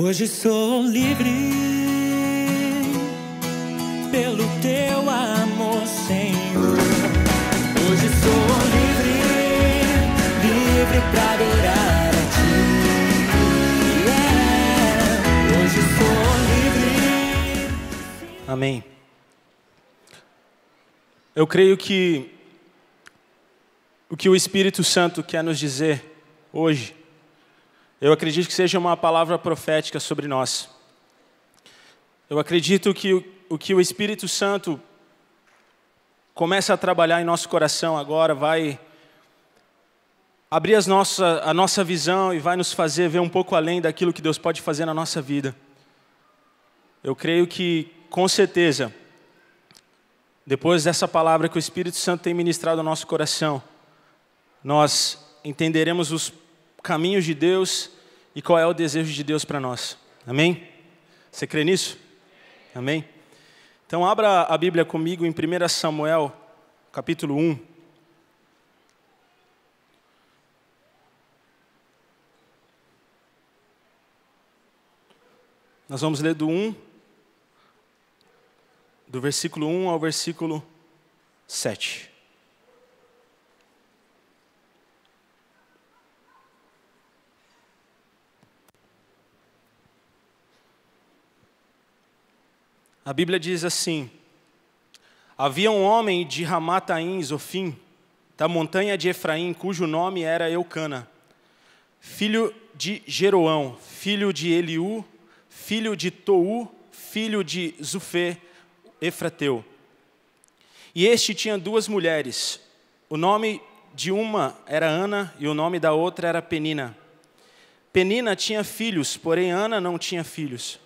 Hoje sou livre pelo teu amor, Senhor. Hoje sou livre, livre para adorar a ti. Yeah. Hoje sou livre. Amém. Eu creio que o que o Espírito Santo quer nos dizer hoje eu acredito que seja uma palavra profética sobre nós. Eu acredito que o, o que o Espírito Santo começa a trabalhar em nosso coração agora vai abrir as nossa, a nossa visão e vai nos fazer ver um pouco além daquilo que Deus pode fazer na nossa vida. Eu creio que, com certeza, depois dessa palavra que o Espírito Santo tem ministrado ao nosso coração, nós entenderemos os caminhos de Deus e qual é o desejo de Deus para nós. Amém? Você crê nisso? Amém? Então abra a Bíblia comigo em 1 Samuel, capítulo 1. Nós vamos ler do 1, do versículo 1 ao versículo 7. A Bíblia diz assim: Havia um homem de Ramataim, Zofim, da montanha de Efraim, cujo nome era Eucana, filho de Jeroão, filho de Eliú, filho de Tou, filho de Zufê, Efrateu. E este tinha duas mulheres. O nome de uma era Ana e o nome da outra era Penina. Penina tinha filhos, porém Ana não tinha filhos.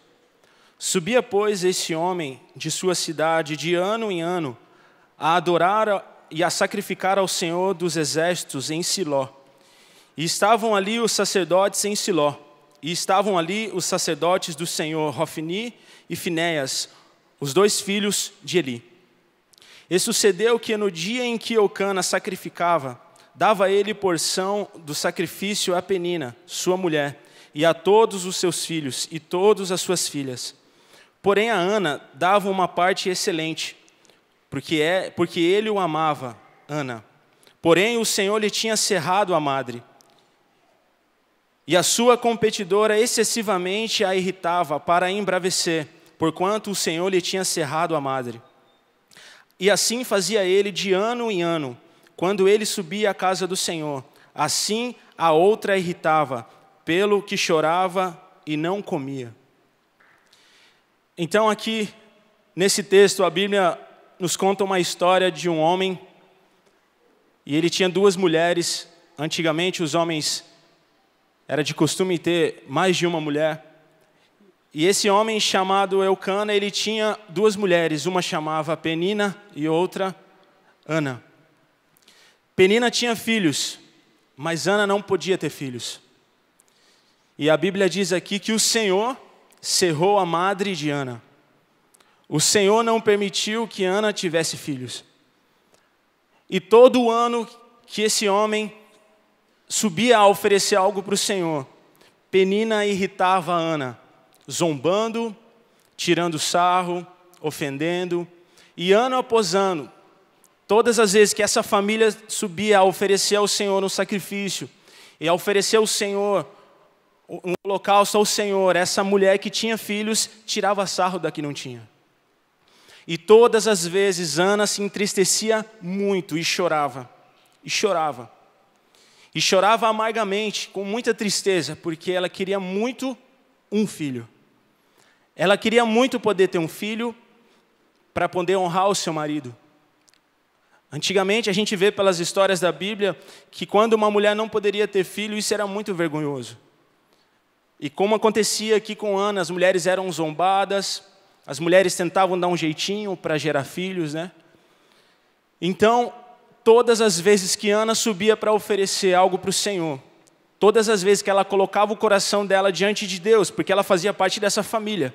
Subia, pois, esse homem de sua cidade de ano em ano a adorar e a sacrificar ao Senhor dos exércitos em Siló. E estavam ali os sacerdotes em Siló. E estavam ali os sacerdotes do Senhor, Rofni e Finéias, os dois filhos de Eli. E sucedeu que no dia em que Eucana sacrificava, dava ele porção do sacrifício a Penina, sua mulher, e a todos os seus filhos e todas as suas filhas. Porém, a Ana dava uma parte excelente, porque, é, porque ele o amava, Ana. Porém, o Senhor lhe tinha cerrado a madre. E a sua competidora excessivamente a irritava para embravecer, porquanto o Senhor lhe tinha cerrado a madre. E assim fazia ele de ano em ano, quando ele subia à casa do Senhor. Assim a outra irritava, pelo que chorava e não comia. Então, aqui nesse texto, a Bíblia nos conta uma história de um homem e ele tinha duas mulheres. Antigamente, os homens era de costume ter mais de uma mulher. E esse homem chamado Eucana, ele tinha duas mulheres, uma chamava Penina e outra Ana. Penina tinha filhos, mas Ana não podia ter filhos. E a Bíblia diz aqui que o Senhor cerrou a madre de Ana. O Senhor não permitiu que Ana tivesse filhos. E todo ano que esse homem subia a oferecer algo para o Senhor, Penina irritava Ana, zombando, tirando sarro, ofendendo. E ano após ano, todas as vezes que essa família subia a oferecer ao Senhor um sacrifício, e a oferecer ao Senhor um holocausto ao Senhor, essa mulher que tinha filhos tirava sarro da que não tinha. E todas as vezes Ana se entristecia muito e chorava, e chorava. E chorava amargamente, com muita tristeza, porque ela queria muito um filho. Ela queria muito poder ter um filho para poder honrar o seu marido. Antigamente a gente vê pelas histórias da Bíblia que quando uma mulher não poderia ter filho, isso era muito vergonhoso. E como acontecia aqui com Ana, as mulheres eram zombadas, as mulheres tentavam dar um jeitinho para gerar filhos, né? Então, todas as vezes que Ana subia para oferecer algo para o Senhor, todas as vezes que ela colocava o coração dela diante de Deus, porque ela fazia parte dessa família.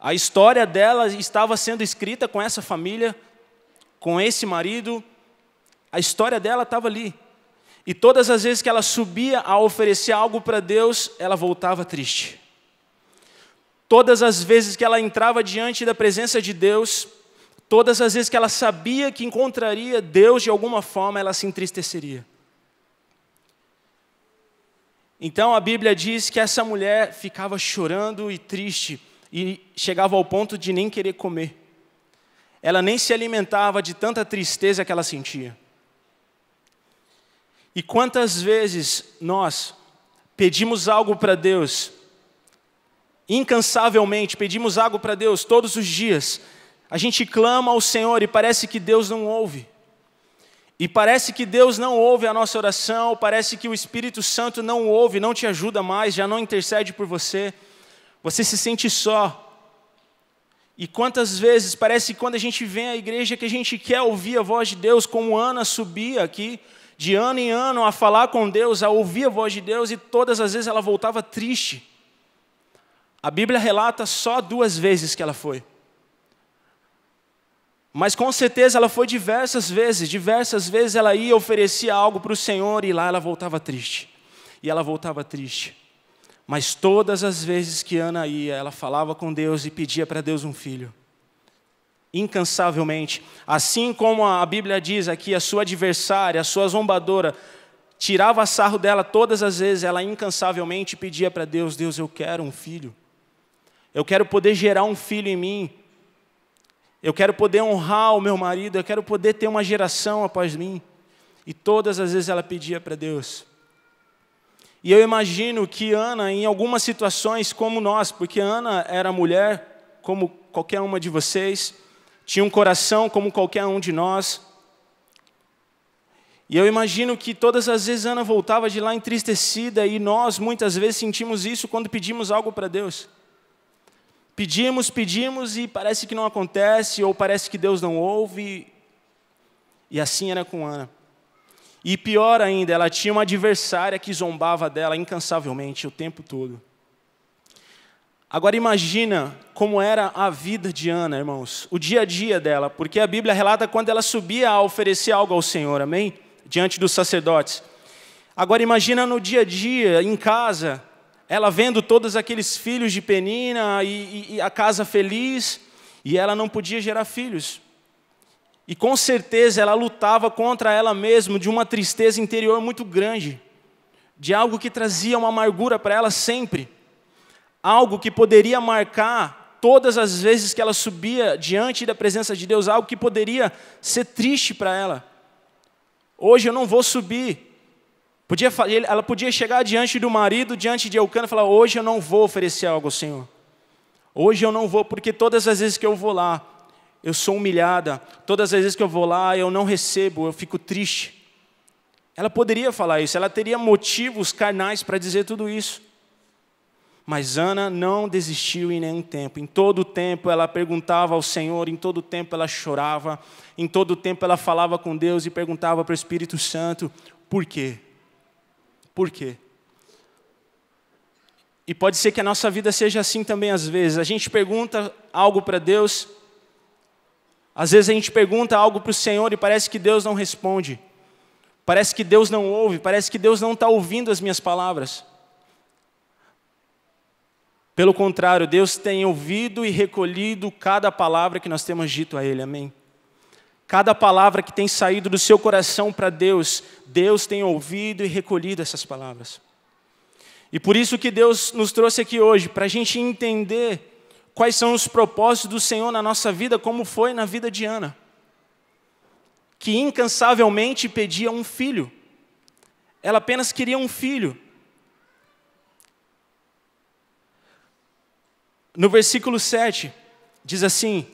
A história dela estava sendo escrita com essa família, com esse marido, a história dela estava ali. E todas as vezes que ela subia a oferecer algo para Deus, ela voltava triste. Todas as vezes que ela entrava diante da presença de Deus, todas as vezes que ela sabia que encontraria Deus de alguma forma, ela se entristeceria. Então a Bíblia diz que essa mulher ficava chorando e triste e chegava ao ponto de nem querer comer. Ela nem se alimentava de tanta tristeza que ela sentia. E quantas vezes nós pedimos algo para Deus, incansavelmente, pedimos algo para Deus todos os dias, a gente clama ao Senhor e parece que Deus não ouve. E parece que Deus não ouve a nossa oração, parece que o Espírito Santo não ouve, não te ajuda mais, já não intercede por você. Você se sente só. E quantas vezes parece que quando a gente vem à igreja que a gente quer ouvir a voz de Deus, como Ana subia aqui, de ano em ano a falar com Deus, a ouvir a voz de Deus e todas as vezes ela voltava triste. A Bíblia relata só duas vezes que ela foi. Mas com certeza ela foi diversas vezes, diversas vezes ela ia oferecia algo para o Senhor e lá ela voltava triste. E ela voltava triste. Mas todas as vezes que Ana ia, ela falava com Deus e pedia para Deus um filho incansavelmente. Assim como a Bíblia diz aqui, a sua adversária, a sua zombadora, tirava sarro dela todas as vezes, ela incansavelmente pedia para Deus: Deus, eu quero um filho. Eu quero poder gerar um filho em mim. Eu quero poder honrar o meu marido. Eu quero poder ter uma geração após mim. E todas as vezes ela pedia para Deus. E eu imagino que Ana, em algumas situações como nós, porque Ana era mulher, como qualquer uma de vocês, tinha um coração como qualquer um de nós. E eu imagino que todas as vezes Ana voltava de lá entristecida, e nós muitas vezes sentimos isso quando pedimos algo para Deus. Pedimos, pedimos e parece que não acontece, ou parece que Deus não ouve. E assim era com Ana. E pior ainda, ela tinha uma adversária que zombava dela incansavelmente o tempo todo. Agora imagina como era a vida de Ana, irmãos, o dia a dia dela, porque a Bíblia relata quando ela subia a oferecer algo ao Senhor, amém? Diante dos sacerdotes. Agora imagina no dia a dia, em casa, ela vendo todos aqueles filhos de Penina e, e, e a casa feliz, e ela não podia gerar filhos. E com certeza ela lutava contra ela mesma de uma tristeza interior muito grande, de algo que trazia uma amargura para ela sempre algo que poderia marcar todas as vezes que ela subia diante da presença de Deus, algo que poderia ser triste para ela. Hoje eu não vou subir. Podia, ela podia chegar diante do marido, diante de Eucana, e falar: Hoje eu não vou oferecer algo ao Senhor. Hoje eu não vou, porque todas as vezes que eu vou lá, eu sou humilhada. Todas as vezes que eu vou lá, eu não recebo, eu fico triste. Ela poderia falar isso, ela teria motivos carnais para dizer tudo isso. Mas Ana não desistiu em nenhum tempo. Em todo o tempo ela perguntava ao Senhor, em todo o tempo ela chorava, em todo o tempo ela falava com Deus e perguntava para o Espírito Santo: por quê? Por quê? E pode ser que a nossa vida seja assim também às vezes. A gente pergunta algo para Deus, às vezes a gente pergunta algo para o Senhor e parece que Deus não responde, parece que Deus não ouve, parece que Deus não está ouvindo as minhas palavras. Pelo contrário, Deus tem ouvido e recolhido cada palavra que nós temos dito a Ele. Amém? Cada palavra que tem saído do seu coração para Deus, Deus tem ouvido e recolhido essas palavras. E por isso que Deus nos trouxe aqui hoje, para a gente entender quais são os propósitos do Senhor na nossa vida, como foi na vida de Ana, que incansavelmente pedia um filho. Ela apenas queria um filho. No versículo 7, diz assim: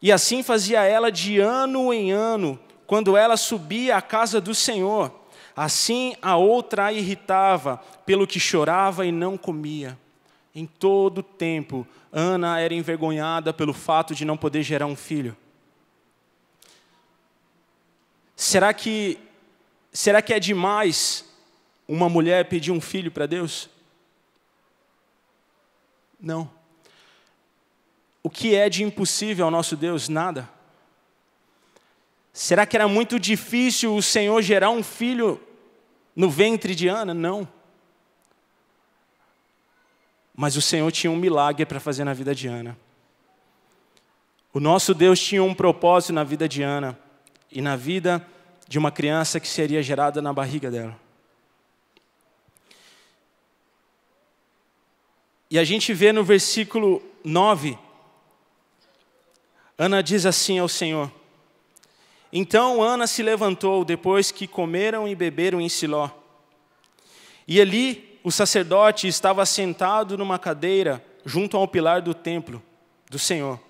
E assim fazia ela de ano em ano, quando ela subia à casa do Senhor. Assim a outra a irritava, pelo que chorava e não comia. Em todo o tempo, Ana era envergonhada pelo fato de não poder gerar um filho. Será que será que é demais uma mulher pedir um filho para Deus? Não. O que é de impossível ao nosso Deus? Nada. Será que era muito difícil o Senhor gerar um filho no ventre de Ana? Não. Mas o Senhor tinha um milagre para fazer na vida de Ana. O nosso Deus tinha um propósito na vida de Ana e na vida de uma criança que seria gerada na barriga dela. E a gente vê no versículo 9, Ana diz assim ao Senhor: Então Ana se levantou depois que comeram e beberam em Siló. E ali o sacerdote estava sentado numa cadeira junto ao pilar do templo do Senhor.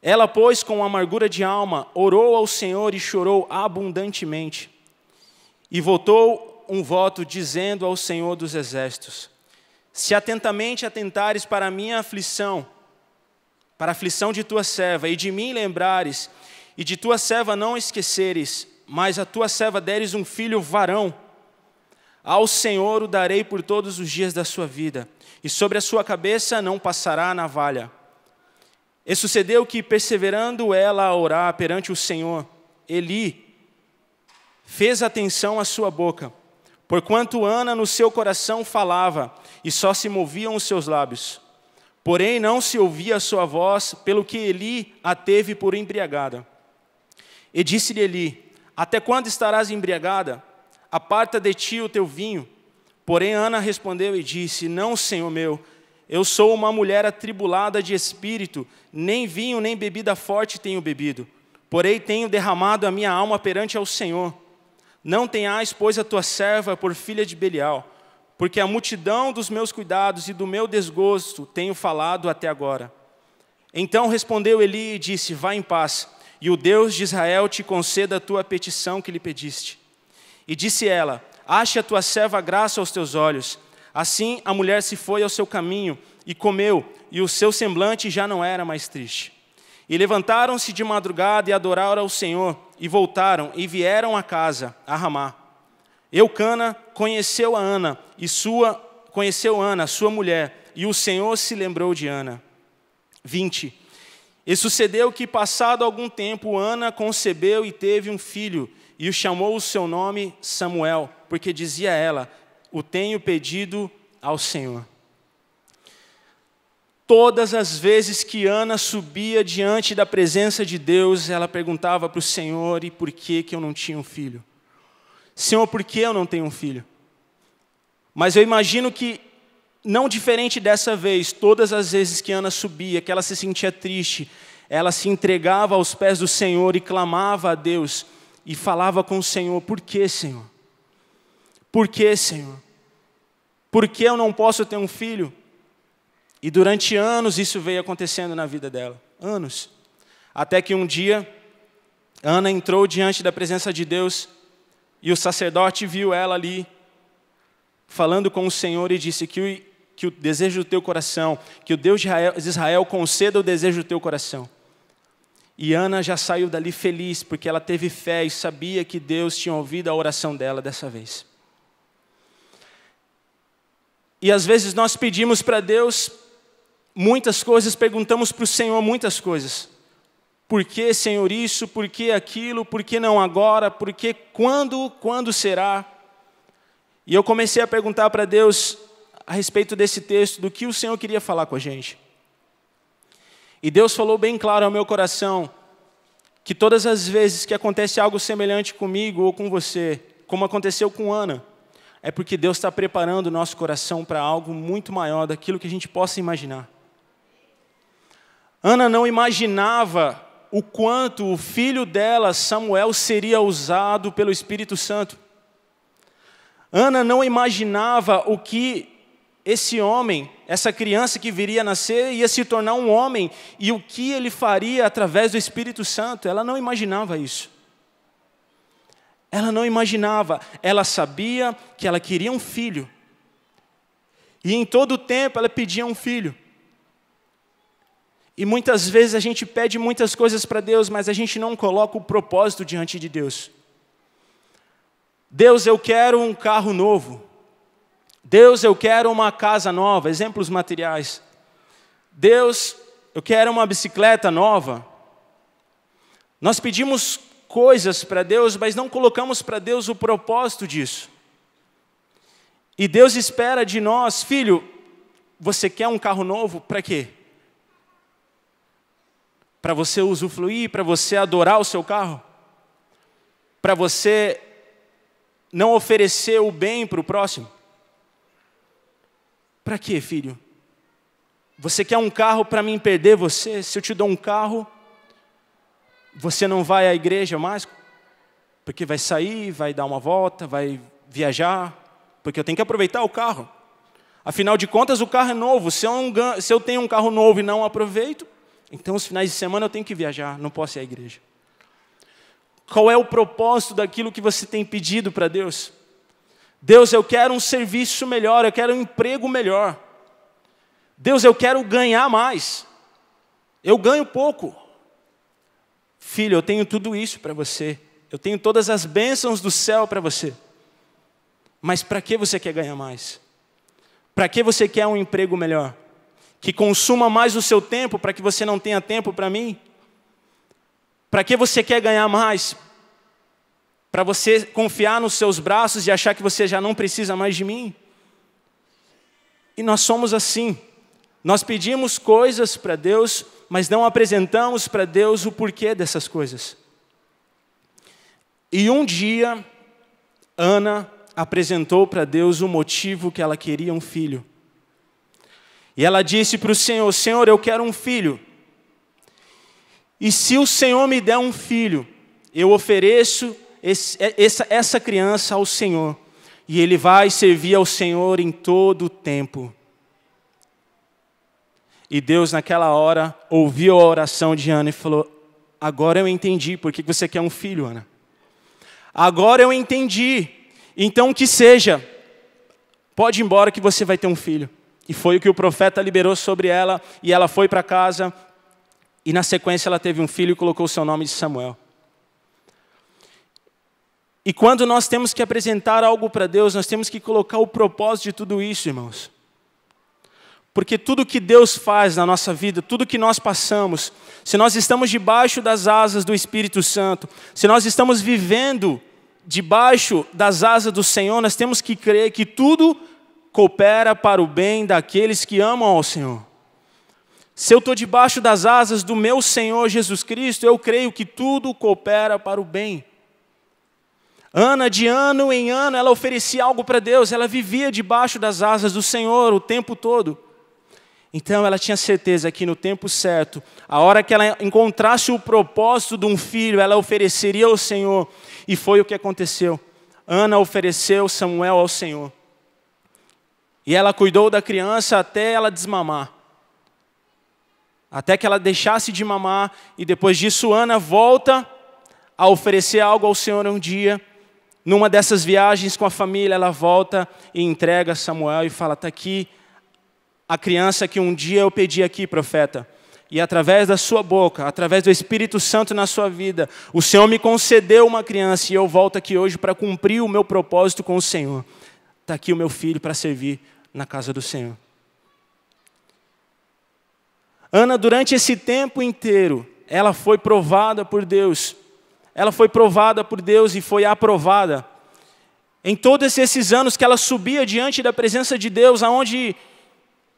Ela, pois, com amargura de alma, orou ao Senhor e chorou abundantemente. E votou um voto dizendo ao Senhor dos Exércitos: se atentamente atentares para a minha aflição, para a aflição de tua serva, e de mim lembrares, e de tua serva não esqueceres, mas a tua serva deres um filho varão, ao Senhor o darei por todos os dias da sua vida, e sobre a sua cabeça não passará a navalha. E sucedeu que, perseverando ela a orar perante o Senhor, Eli fez atenção à sua boca, porquanto Ana no seu coração falava, e só se moviam os seus lábios. Porém, não se ouvia a sua voz, pelo que Eli a teve por embriagada. E disse-lhe Eli: Até quando estarás embriagada? Aparta de ti o teu vinho. Porém, Ana respondeu e disse: Não, senhor meu, eu sou uma mulher atribulada de espírito, nem vinho nem bebida forte tenho bebido. Porém, tenho derramado a minha alma perante ao Senhor. Não tenhais, pois, a tua serva por filha de Belial porque a multidão dos meus cuidados e do meu desgosto tenho falado até agora. Então respondeu Eli e disse: Vá em paz, e o Deus de Israel te conceda a tua petição que lhe pediste. E disse ela: Ache a tua serva graça aos teus olhos. Assim a mulher se foi ao seu caminho e comeu, e o seu semblante já não era mais triste. E levantaram-se de madrugada e adoraram ao Senhor, e voltaram e vieram à casa, a Ramá. Eucana conheceu a Ana e sua conheceu Ana, sua mulher, e o Senhor se lembrou de Ana. 20. E sucedeu que passado algum tempo Ana concebeu e teve um filho, e o chamou o seu nome Samuel, porque dizia ela: "O tenho pedido ao Senhor". Todas as vezes que Ana subia diante da presença de Deus, ela perguntava para o Senhor: e por que, que eu não tinha um filho? Senhor, por que eu não tenho um filho? Mas eu imagino que, não diferente dessa vez, todas as vezes que Ana subia, que ela se sentia triste, ela se entregava aos pés do Senhor e clamava a Deus e falava com o Senhor: Por que, Senhor? Por que, Senhor? Por que eu não posso ter um filho? E durante anos isso veio acontecendo na vida dela anos. Até que um dia, Ana entrou diante da presença de Deus e o sacerdote viu ela ali, falando com o Senhor, e disse: Que o, que o desejo do teu coração, que o Deus de Israel conceda o desejo do teu coração. E Ana já saiu dali feliz, porque ela teve fé e sabia que Deus tinha ouvido a oração dela dessa vez. E às vezes nós pedimos para Deus muitas coisas, perguntamos para o Senhor muitas coisas. Por que, Senhor, isso? Por que aquilo? Por que não agora? Por que quando? Quando será? E eu comecei a perguntar para Deus a respeito desse texto, do que o Senhor queria falar com a gente. E Deus falou bem claro ao meu coração que todas as vezes que acontece algo semelhante comigo ou com você, como aconteceu com Ana, é porque Deus está preparando o nosso coração para algo muito maior daquilo que a gente possa imaginar. Ana não imaginava o quanto o filho dela, Samuel, seria usado pelo Espírito Santo. Ana não imaginava o que esse homem, essa criança que viria a nascer, ia se tornar um homem e o que ele faria através do Espírito Santo. Ela não imaginava isso. Ela não imaginava, ela sabia que ela queria um filho. E em todo o tempo ela pedia um filho. E muitas vezes a gente pede muitas coisas para Deus, mas a gente não coloca o propósito diante de Deus. Deus, eu quero um carro novo. Deus, eu quero uma casa nova. Exemplos materiais. Deus, eu quero uma bicicleta nova. Nós pedimos coisas para Deus, mas não colocamos para Deus o propósito disso. E Deus espera de nós, filho, você quer um carro novo? Para quê? para você usufruir, para você adorar o seu carro, para você não oferecer o bem para o próximo? Para quê, filho? Você quer um carro para mim perder você? Se eu te dou um carro, você não vai à igreja mais? Porque vai sair, vai dar uma volta, vai viajar, porque eu tenho que aproveitar o carro. Afinal de contas, o carro é novo. Se eu, se eu tenho um carro novo e não aproveito, então, os finais de semana eu tenho que viajar, não posso ir à igreja. Qual é o propósito daquilo que você tem pedido para Deus? Deus, eu quero um serviço melhor, eu quero um emprego melhor. Deus, eu quero ganhar mais. Eu ganho pouco. Filho, eu tenho tudo isso para você. Eu tenho todas as bênçãos do céu para você. Mas para que você quer ganhar mais? Para que você quer um emprego melhor? que consuma mais o seu tempo para que você não tenha tempo para mim? Para que você quer ganhar mais? Para você confiar nos seus braços e achar que você já não precisa mais de mim? E nós somos assim. Nós pedimos coisas para Deus, mas não apresentamos para Deus o porquê dessas coisas. E um dia, Ana apresentou para Deus o motivo que ela queria um filho. E ela disse para o Senhor: Senhor, eu quero um filho. E se o Senhor me der um filho, eu ofereço esse, é, essa, essa criança ao Senhor. E ele vai servir ao Senhor em todo o tempo. E Deus, naquela hora, ouviu a oração de Ana e falou: Agora eu entendi por que você quer um filho, Ana. Agora eu entendi. Então que seja. Pode ir embora que você vai ter um filho. E foi o que o profeta liberou sobre ela, e ela foi para casa, e na sequência ela teve um filho e colocou o seu nome de Samuel. E quando nós temos que apresentar algo para Deus, nós temos que colocar o propósito de tudo isso, irmãos. Porque tudo que Deus faz na nossa vida, tudo que nós passamos, se nós estamos debaixo das asas do Espírito Santo, se nós estamos vivendo debaixo das asas do Senhor, nós temos que crer que tudo coopera para o bem daqueles que amam ao Senhor. Se eu estou debaixo das asas do meu Senhor Jesus Cristo, eu creio que tudo coopera para o bem. Ana, de ano em ano, ela oferecia algo para Deus, ela vivia debaixo das asas do Senhor o tempo todo. Então ela tinha certeza que no tempo certo, a hora que ela encontrasse o propósito de um filho, ela ofereceria ao Senhor. E foi o que aconteceu. Ana ofereceu Samuel ao Senhor. E ela cuidou da criança até ela desmamar. Até que ela deixasse de mamar, e depois disso, Ana volta a oferecer algo ao Senhor um dia. Numa dessas viagens com a família, ela volta e entrega Samuel e fala: Está aqui a criança que um dia eu pedi aqui, profeta e através da sua boca, através do Espírito Santo na sua vida, o Senhor me concedeu uma criança e eu volto aqui hoje para cumprir o meu propósito com o Senhor. Está aqui o meu filho para servir na casa do Senhor. Ana, durante esse tempo inteiro, ela foi provada por Deus. Ela foi provada por Deus e foi aprovada. Em todos esses anos que ela subia diante da presença de Deus, aonde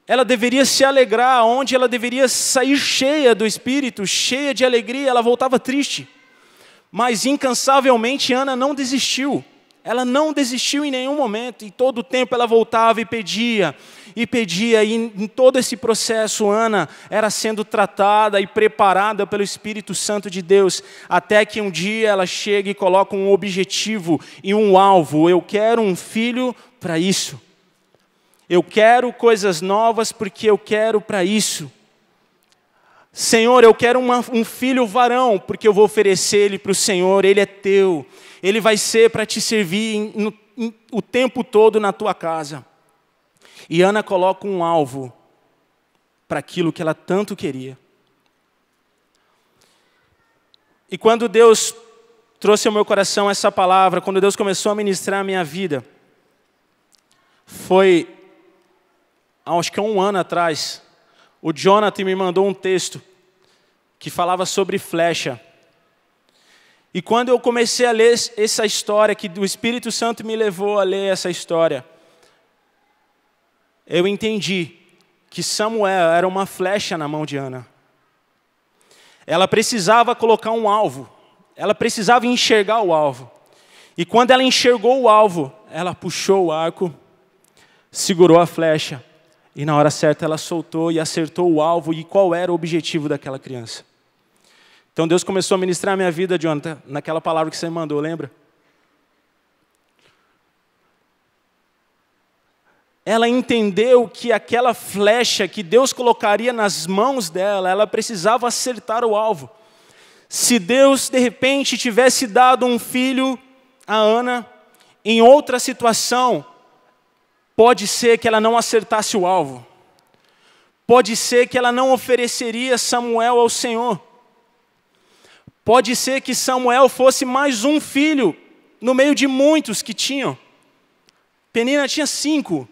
ela deveria se alegrar, aonde ela deveria sair cheia do espírito, cheia de alegria, ela voltava triste. Mas incansavelmente Ana não desistiu. Ela não desistiu em nenhum momento, e todo o tempo ela voltava e pedia, e pedia, e em todo esse processo, Ana era sendo tratada e preparada pelo Espírito Santo de Deus, até que um dia ela chega e coloca um objetivo e um alvo: eu quero um filho para isso, eu quero coisas novas porque eu quero para isso. Senhor, eu quero uma, um filho varão, porque eu vou oferecer ele para o Senhor, ele é teu, ele vai ser para te servir em, no, em, o tempo todo na tua casa. E Ana coloca um alvo para aquilo que ela tanto queria. E quando Deus trouxe ao meu coração essa palavra, quando Deus começou a ministrar a minha vida, foi, acho que há um ano atrás, o Jonathan me mandou um texto que falava sobre flecha. E quando eu comecei a ler essa história, que o Espírito Santo me levou a ler essa história, eu entendi que Samuel era uma flecha na mão de Ana. Ela precisava colocar um alvo, ela precisava enxergar o alvo. E quando ela enxergou o alvo, ela puxou o arco, segurou a flecha e na hora certa ela soltou e acertou o alvo e qual era o objetivo daquela criança. Então Deus começou a ministrar a minha vida, Jonathan, naquela palavra que você me mandou, lembra? Ela entendeu que aquela flecha que Deus colocaria nas mãos dela, ela precisava acertar o alvo. Se Deus, de repente, tivesse dado um filho a Ana, em outra situação, Pode ser que ela não acertasse o alvo. Pode ser que ela não ofereceria Samuel ao Senhor. Pode ser que Samuel fosse mais um filho no meio de muitos que tinham. Penina tinha cinco.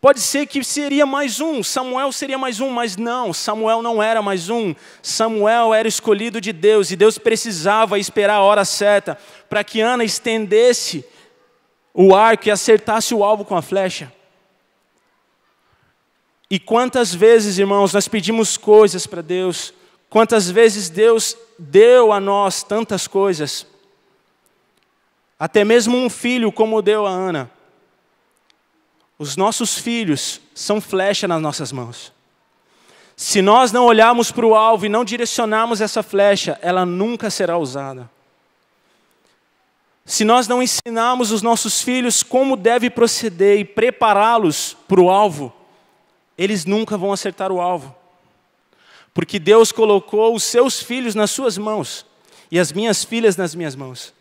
Pode ser que seria mais um, Samuel seria mais um, mas não, Samuel não era mais um. Samuel era escolhido de Deus e Deus precisava esperar a hora certa para que Ana estendesse o arco e acertasse o alvo com a flecha. E quantas vezes, irmãos, nós pedimos coisas para Deus, quantas vezes Deus deu a nós tantas coisas, até mesmo um filho, como deu a Ana. Os nossos filhos são flecha nas nossas mãos. Se nós não olharmos para o alvo e não direcionarmos essa flecha, ela nunca será usada. Se nós não ensinarmos os nossos filhos como deve proceder e prepará-los para o alvo, eles nunca vão acertar o alvo. Porque Deus colocou os seus filhos nas suas mãos e as minhas filhas nas minhas mãos.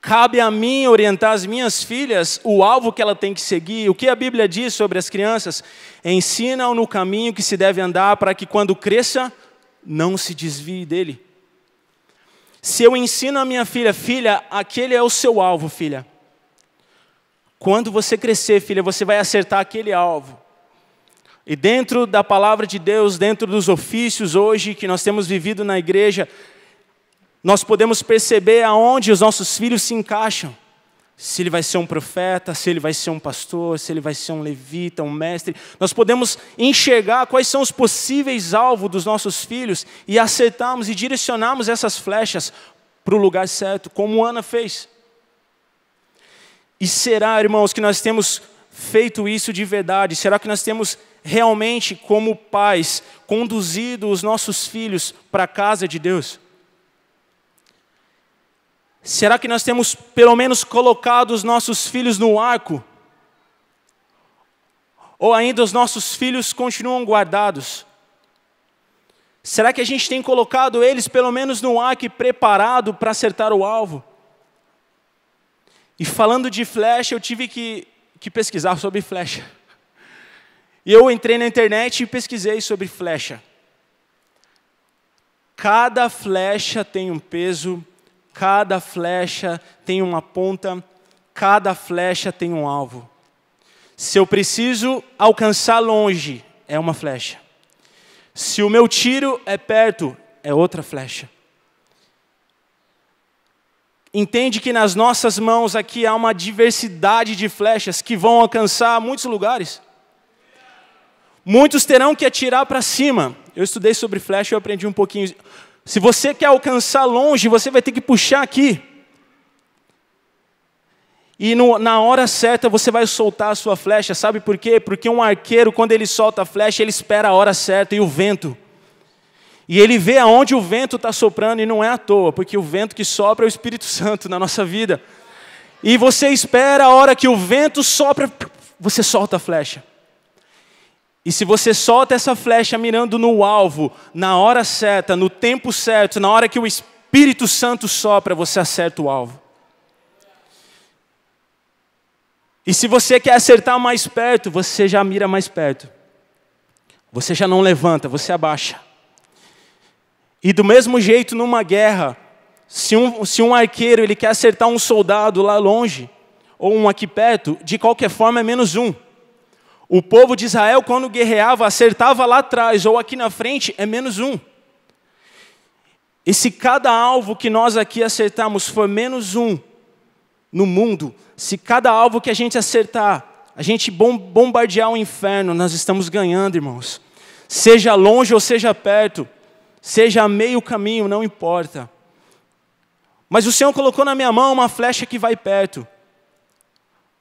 Cabe a mim orientar as minhas filhas o alvo que ela tem que seguir. O que a Bíblia diz sobre as crianças? Ensina-o no caminho que se deve andar para que quando cresça não se desvie dele. Se eu ensino a minha filha, filha, aquele é o seu alvo, filha. Quando você crescer, filha, você vai acertar aquele alvo. E dentro da palavra de Deus, dentro dos ofícios hoje que nós temos vivido na igreja, nós podemos perceber aonde os nossos filhos se encaixam. Se ele vai ser um profeta, se ele vai ser um pastor, se ele vai ser um levita, um mestre. Nós podemos enxergar quais são os possíveis alvos dos nossos filhos e acertarmos e direcionarmos essas flechas para o lugar certo, como Ana fez. E será, irmãos, que nós temos feito isso de verdade? Será que nós temos realmente, como pais, conduzido os nossos filhos para a casa de Deus? Será que nós temos pelo menos colocado os nossos filhos no arco? Ou ainda os nossos filhos continuam guardados? Será que a gente tem colocado eles pelo menos no arco e preparado para acertar o alvo? E falando de flecha, eu tive que, que pesquisar sobre flecha. E eu entrei na internet e pesquisei sobre flecha. Cada flecha tem um peso, cada flecha tem uma ponta, cada flecha tem um alvo. Se eu preciso alcançar longe, é uma flecha. Se o meu tiro é perto, é outra flecha. Entende que nas nossas mãos aqui há uma diversidade de flechas que vão alcançar muitos lugares. Muitos terão que atirar para cima. Eu estudei sobre flecha e aprendi um pouquinho. Se você quer alcançar longe, você vai ter que puxar aqui. E no, na hora certa você vai soltar a sua flecha, sabe por quê? Porque um arqueiro, quando ele solta a flecha, ele espera a hora certa e o vento. E ele vê aonde o vento está soprando, e não é à toa, porque o vento que sopra é o Espírito Santo na nossa vida. E você espera a hora que o vento sopra, você solta a flecha. E se você solta essa flecha mirando no alvo, na hora certa, no tempo certo, na hora que o Espírito Santo sopra, você acerta o alvo. E se você quer acertar mais perto, você já mira mais perto. Você já não levanta, você abaixa. E do mesmo jeito numa guerra, se um, se um arqueiro ele quer acertar um soldado lá longe, ou um aqui perto, de qualquer forma é menos um. O povo de Israel, quando guerreava, acertava lá atrás ou aqui na frente, é menos um. E se cada alvo que nós aqui acertamos for menos um no mundo, se cada alvo que a gente acertar, a gente bombardear o inferno, nós estamos ganhando, irmãos. Seja longe ou seja perto, seja a meio caminho, não importa. Mas o Senhor colocou na minha mão uma flecha que vai perto.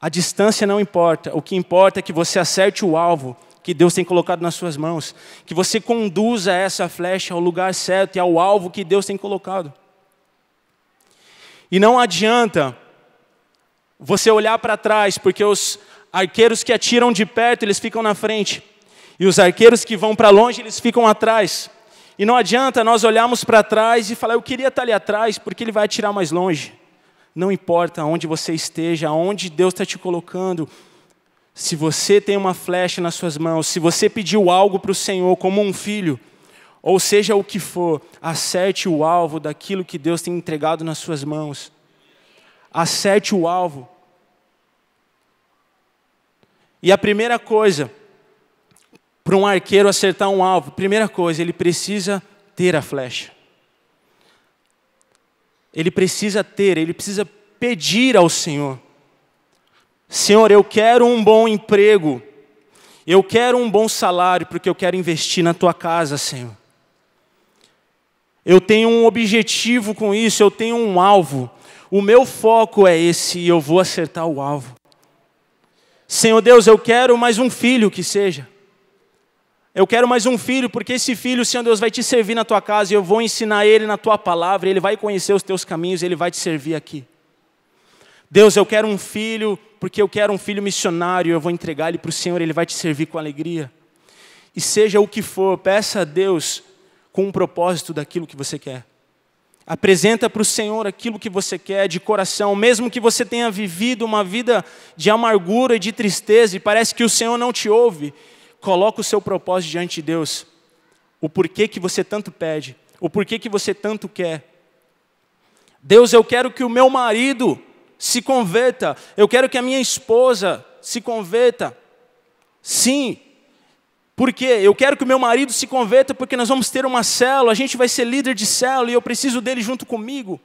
A distância não importa, o que importa é que você acerte o alvo que Deus tem colocado nas suas mãos, que você conduza essa flecha ao lugar certo e ao alvo que Deus tem colocado. E não adianta você olhar para trás, porque os arqueiros que atiram de perto, eles ficam na frente, e os arqueiros que vão para longe, eles ficam atrás. E não adianta nós olharmos para trás e falar, eu queria estar ali atrás, porque ele vai atirar mais longe. Não importa onde você esteja, aonde Deus está te colocando, se você tem uma flecha nas suas mãos, se você pediu algo para o Senhor como um filho, ou seja o que for, acerte o alvo daquilo que Deus tem entregado nas suas mãos. Acerte o alvo. E a primeira coisa, para um arqueiro acertar um alvo, primeira coisa, ele precisa ter a flecha ele precisa ter, ele precisa pedir ao Senhor: Senhor, eu quero um bom emprego, eu quero um bom salário, porque eu quero investir na tua casa, Senhor. Eu tenho um objetivo com isso, eu tenho um alvo. O meu foco é esse e eu vou acertar o alvo. Senhor Deus, eu quero mais um filho que seja. Eu quero mais um filho, porque esse filho, Senhor Deus, vai te servir na tua casa e eu vou ensinar ele na tua palavra, ele vai conhecer os teus caminhos, ele vai te servir aqui. Deus, eu quero um filho, porque eu quero um filho missionário, eu vou entregar ele para o Senhor, ele vai te servir com alegria. E seja o que for, peça a Deus com um propósito daquilo que você quer. Apresenta para o Senhor aquilo que você quer de coração, mesmo que você tenha vivido uma vida de amargura e de tristeza e parece que o Senhor não te ouve coloca o seu propósito diante de Deus, o porquê que você tanto pede, o porquê que você tanto quer. Deus, eu quero que o meu marido se converta, eu quero que a minha esposa se converta. Sim, porque eu quero que o meu marido se converta, porque nós vamos ter uma célula, a gente vai ser líder de célula e eu preciso dele junto comigo.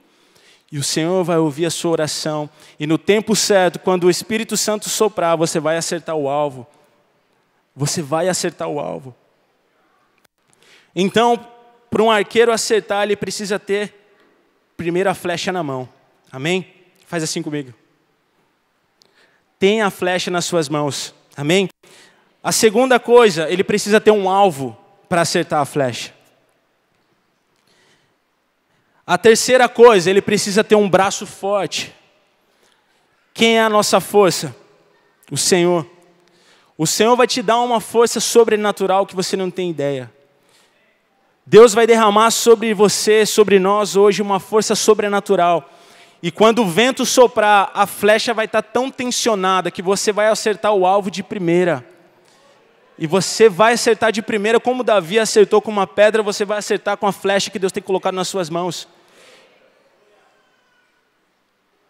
E o Senhor vai ouvir a sua oração, e no tempo certo, quando o Espírito Santo soprar, você vai acertar o alvo. Você vai acertar o alvo. Então, para um arqueiro acertar, ele precisa ter primeiro a flecha na mão. Amém? Faz assim comigo. Tenha a flecha nas suas mãos. Amém? A segunda coisa, ele precisa ter um alvo para acertar a flecha. A terceira coisa, ele precisa ter um braço forte. Quem é a nossa força? O Senhor. O Senhor vai te dar uma força sobrenatural que você não tem ideia. Deus vai derramar sobre você, sobre nós hoje, uma força sobrenatural. E quando o vento soprar, a flecha vai estar tão tensionada que você vai acertar o alvo de primeira. E você vai acertar de primeira, como Davi acertou com uma pedra, você vai acertar com a flecha que Deus tem colocado nas suas mãos.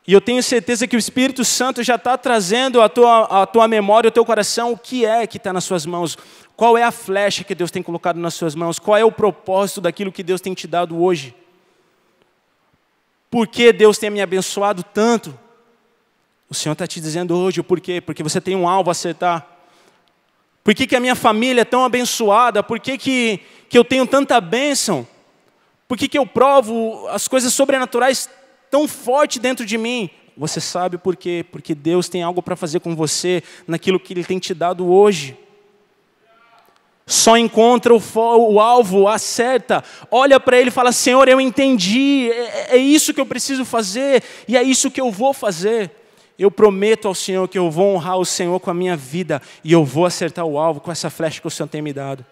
E eu tenho certeza que o Espírito Santo já está trazendo à tua, tua memória, ao teu coração, o que é que está nas suas mãos. Qual é a flecha que Deus tem colocado nas suas mãos? Qual é o propósito daquilo que Deus tem te dado hoje? Por que Deus tem me abençoado tanto? O Senhor está te dizendo hoje o porquê. Porque você tem um alvo a acertar. Por que, que a minha família é tão abençoada? Por que, que, que eu tenho tanta bênção? Por que, que eu provo as coisas sobrenaturais tão forte dentro de mim? Você sabe por quê? Porque Deus tem algo para fazer com você naquilo que Ele tem te dado hoje. Só encontra o, o alvo, acerta, olha para ele e fala: Senhor, eu entendi, é, é, é isso que eu preciso fazer e é isso que eu vou fazer. Eu prometo ao Senhor que eu vou honrar o Senhor com a minha vida e eu vou acertar o alvo com essa flecha que o Senhor tem me dado.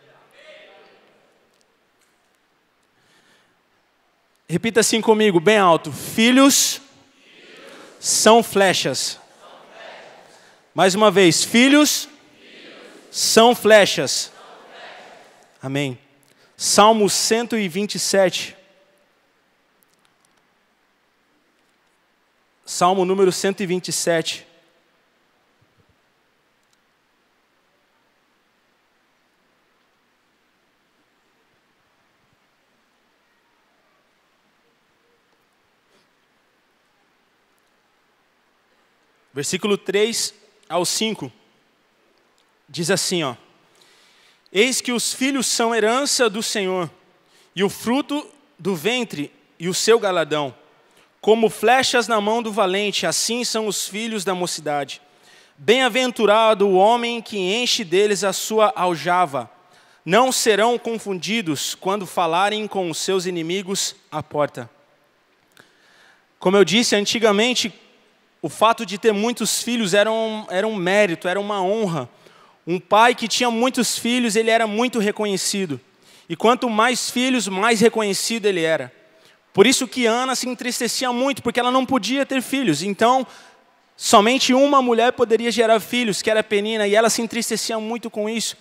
Repita assim comigo, bem alto: Filhos, filhos. São, flechas. são flechas. Mais uma vez: Filhos, filhos. São, flechas. são flechas. Amém. Salmo 127. Salmo número 127. Versículo 3 ao 5 diz assim, ó: Eis que os filhos são herança do Senhor, e o fruto do ventre e o seu galadão. Como flechas na mão do valente, assim são os filhos da mocidade. Bem-aventurado o homem que enche deles a sua aljava. Não serão confundidos quando falarem com os seus inimigos à porta. Como eu disse antigamente, o fato de ter muitos filhos era um, era um mérito, era uma honra. Um pai que tinha muitos filhos, ele era muito reconhecido. E quanto mais filhos, mais reconhecido ele era. Por isso que Ana se entristecia muito, porque ela não podia ter filhos. Então, somente uma mulher poderia gerar filhos, que era Penina, e ela se entristecia muito com isso.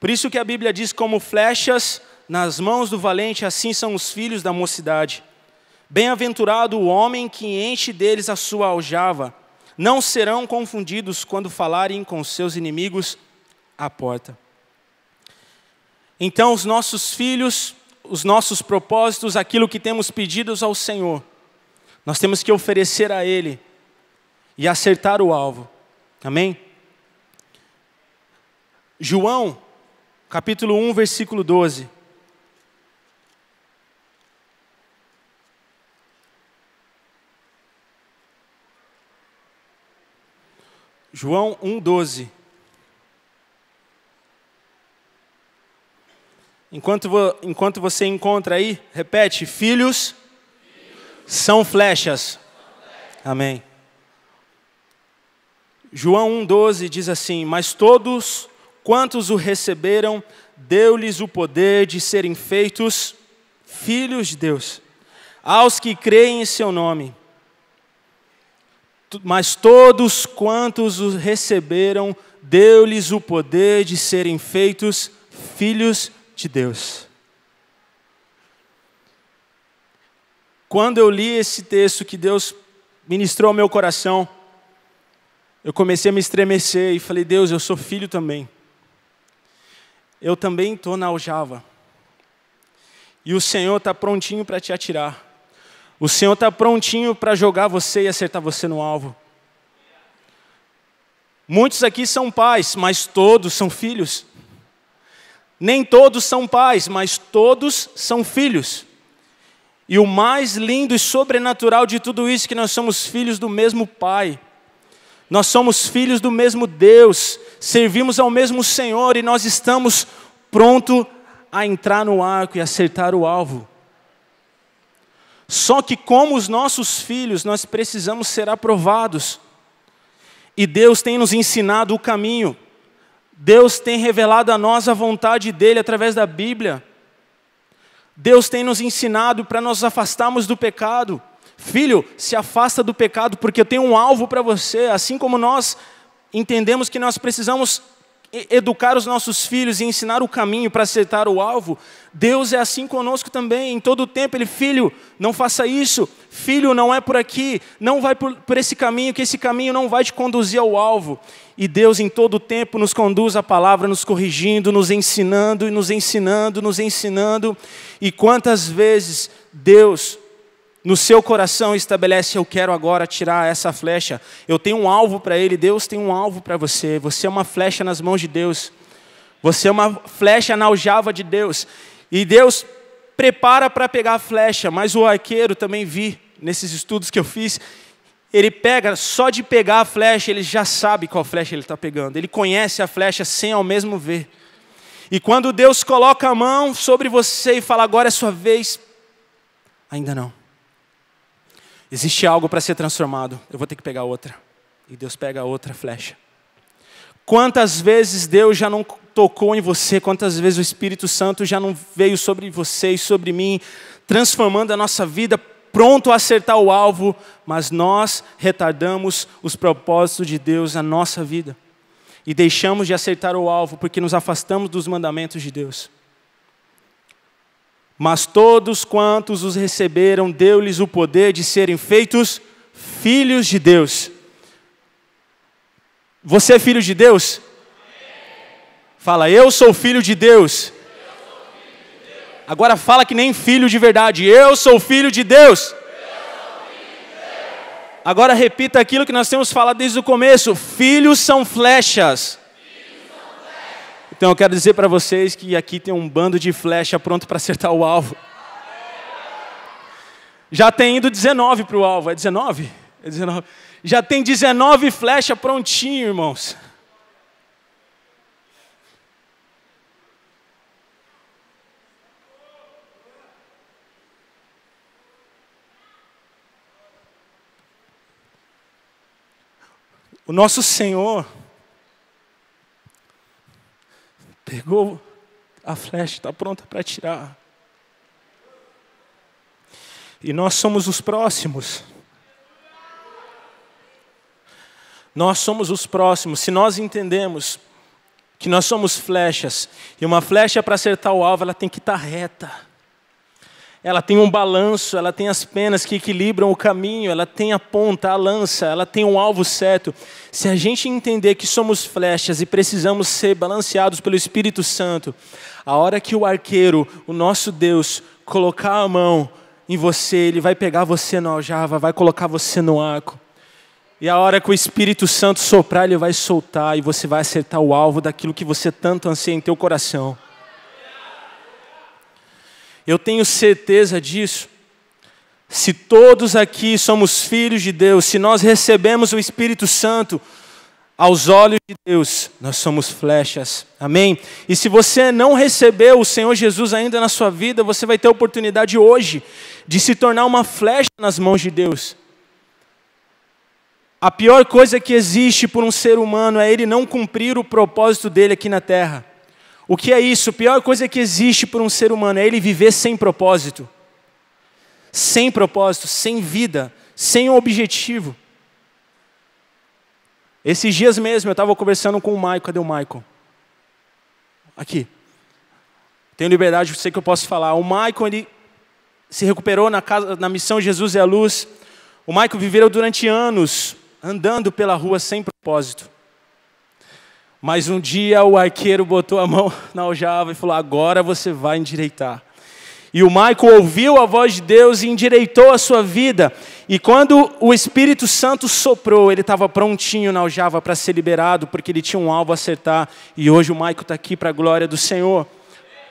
Por isso que a Bíblia diz: como flechas nas mãos do valente, assim são os filhos da mocidade. Bem-aventurado o homem que enche deles a sua aljava. Não serão confundidos quando falarem com seus inimigos à porta. Então, os nossos filhos, os nossos propósitos, aquilo que temos pedidos ao Senhor, nós temos que oferecer a Ele e acertar o alvo. Amém? João, capítulo 1, versículo 12. João 1,12. Enquanto, vo, enquanto você encontra aí, repete: Filhos, Filhos. São, flechas. são flechas. Amém. João 1,12 diz assim: Mas todos quantos o receberam, deu-lhes o poder de serem feitos filhos de Deus, aos que creem em seu nome mas todos quantos os receberam, deu-lhes o poder de serem feitos filhos de Deus. Quando eu li esse texto que Deus ministrou ao meu coração, eu comecei a me estremecer e falei: Deus, eu sou filho também. Eu também estou na aljava. E o Senhor está prontinho para te atirar. O Senhor está prontinho para jogar você e acertar você no alvo. Muitos aqui são pais, mas todos são filhos. Nem todos são pais, mas todos são filhos. E o mais lindo e sobrenatural de tudo isso é que nós somos filhos do mesmo Pai. Nós somos filhos do mesmo Deus, servimos ao mesmo Senhor e nós estamos pronto a entrar no arco e acertar o alvo. Só que, como os nossos filhos, nós precisamos ser aprovados. E Deus tem nos ensinado o caminho. Deus tem revelado a nós a vontade dele através da Bíblia. Deus tem nos ensinado para nos afastarmos do pecado. Filho, se afasta do pecado, porque eu tenho um alvo para você, assim como nós entendemos que nós precisamos educar os nossos filhos e ensinar o caminho para acertar o alvo, Deus é assim conosco também. Em todo o tempo, Ele, filho, não faça isso, filho, não é por aqui, não vai por, por esse caminho, que esse caminho não vai te conduzir ao alvo. E Deus, em todo o tempo, nos conduz a palavra, nos corrigindo, nos ensinando, e nos ensinando, nos ensinando. E quantas vezes Deus no seu coração estabelece: eu quero agora tirar essa flecha. Eu tenho um alvo para ele, Deus tem um alvo para você. Você é uma flecha nas mãos de Deus. Você é uma flecha na aljava de Deus. E Deus prepara para pegar a flecha, mas o arqueiro também vi nesses estudos que eu fiz. Ele pega, só de pegar a flecha, ele já sabe qual flecha ele está pegando. Ele conhece a flecha sem ao mesmo ver. E quando Deus coloca a mão sobre você e fala, agora é sua vez, ainda não. Existe algo para ser transformado. Eu vou ter que pegar outra. E Deus pega outra flecha. Quantas vezes Deus já não tocou em você, quantas vezes o Espírito Santo já não veio sobre você e sobre mim, transformando a nossa vida, pronto a acertar o alvo, mas nós retardamos os propósitos de Deus na nossa vida e deixamos de acertar o alvo porque nos afastamos dos mandamentos de Deus. Mas todos quantos os receberam, deu-lhes o poder de serem feitos filhos de Deus. Você é filho de Deus? Fala, eu sou filho de Deus. Agora fala que nem filho de verdade. Eu sou filho de Deus. Agora repita aquilo que nós temos falado desde o começo: filhos são flechas. Então eu quero dizer para vocês que aqui tem um bando de flecha pronto para acertar o alvo. Já tem indo 19 para o alvo, é 19? É 19. Já tem 19 flechas prontinho, irmãos. O nosso Senhor Pegou a flecha, está pronta para tirar. E nós somos os próximos. Nós somos os próximos. Se nós entendemos que nós somos flechas, e uma flecha para acertar o alvo, ela tem que estar tá reta ela tem um balanço, ela tem as penas que equilibram o caminho, ela tem a ponta, a lança, ela tem um alvo certo. Se a gente entender que somos flechas e precisamos ser balanceados pelo Espírito Santo, a hora que o arqueiro, o nosso Deus, colocar a mão em você, ele vai pegar você na aljava, vai colocar você no arco. E a hora que o Espírito Santo soprar, ele vai soltar e você vai acertar o alvo daquilo que você tanto anseia em teu coração. Eu tenho certeza disso. Se todos aqui somos filhos de Deus, se nós recebemos o Espírito Santo, aos olhos de Deus, nós somos flechas. Amém? E se você não recebeu o Senhor Jesus ainda na sua vida, você vai ter a oportunidade hoje de se tornar uma flecha nas mãos de Deus. A pior coisa que existe por um ser humano é ele não cumprir o propósito dele aqui na terra. O que é isso? A pior coisa que existe para um ser humano é ele viver sem propósito. Sem propósito, sem vida, sem objetivo. Esses dias mesmo eu estava conversando com o Maico. Cadê o Maico? Aqui. Tenho liberdade, sei que eu posso falar. O Maico, ele se recuperou na, casa, na missão Jesus é a Luz. O Maico viveu durante anos andando pela rua sem propósito. Mas um dia o arqueiro botou a mão na aljava e falou: Agora você vai endireitar. E o Michael ouviu a voz de Deus e endireitou a sua vida. E quando o Espírito Santo soprou, ele estava prontinho na aljava para ser liberado, porque ele tinha um alvo a acertar. E hoje o Michael está aqui para a glória do Senhor,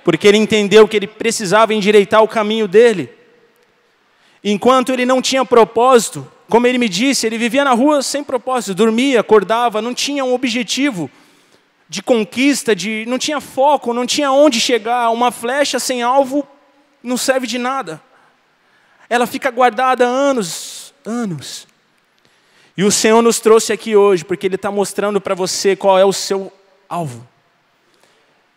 porque ele entendeu que ele precisava endireitar o caminho dele. Enquanto ele não tinha propósito, como ele me disse, ele vivia na rua sem propósito, dormia, acordava, não tinha um objetivo de conquista, de não tinha foco, não tinha onde chegar. Uma flecha sem alvo não serve de nada. Ela fica guardada anos, anos. E o Senhor nos trouxe aqui hoje porque Ele está mostrando para você qual é o seu alvo.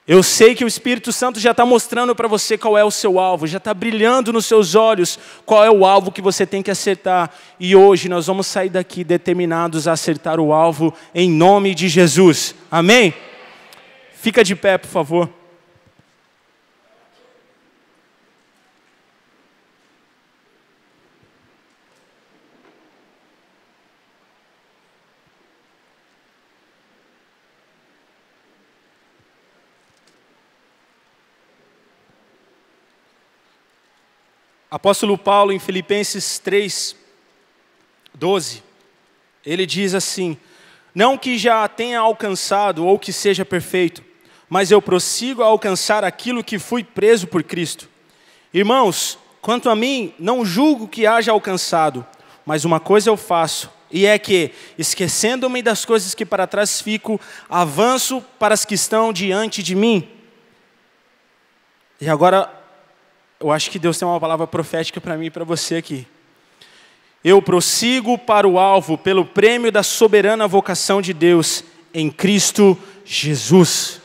Eu sei que o Espírito Santo já está mostrando para você qual é o seu alvo, já está brilhando nos seus olhos qual é o alvo que você tem que acertar. E hoje nós vamos sair daqui determinados a acertar o alvo em nome de Jesus. Amém? Fica de pé, por favor. Apóstolo Paulo, em Filipenses 3, 12, ele diz assim: Não que já tenha alcançado ou que seja perfeito, mas eu prossigo a alcançar aquilo que fui preso por Cristo. Irmãos, quanto a mim, não julgo que haja alcançado, mas uma coisa eu faço, e é que, esquecendo-me das coisas que para trás fico, avanço para as que estão diante de mim. E agora eu acho que Deus tem uma palavra profética para mim e para você aqui. Eu prossigo para o alvo pelo prêmio da soberana vocação de Deus em Cristo Jesus.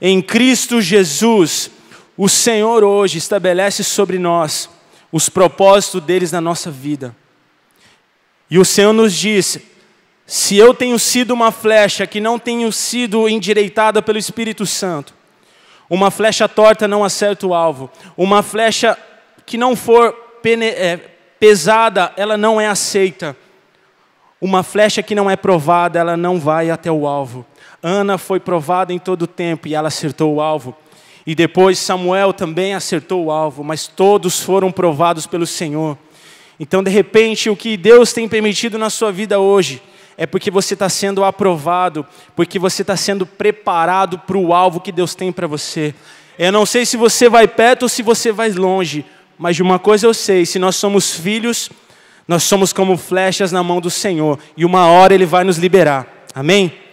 Em Cristo Jesus, o Senhor hoje estabelece sobre nós os propósitos deles na nossa vida. E o Senhor nos diz: se eu tenho sido uma flecha que não tenho sido endireitada pelo Espírito Santo, uma flecha torta não acerta o alvo. Uma flecha que não for é, pesada, ela não é aceita. Uma flecha que não é provada, ela não vai até o alvo. Ana foi provada em todo o tempo e ela acertou o alvo. E depois Samuel também acertou o alvo, mas todos foram provados pelo Senhor. Então, de repente, o que Deus tem permitido na sua vida hoje é porque você está sendo aprovado, porque você está sendo preparado para o alvo que Deus tem para você. Eu não sei se você vai perto ou se você vai longe, mas de uma coisa eu sei: se nós somos filhos, nós somos como flechas na mão do Senhor, e uma hora Ele vai nos liberar. Amém?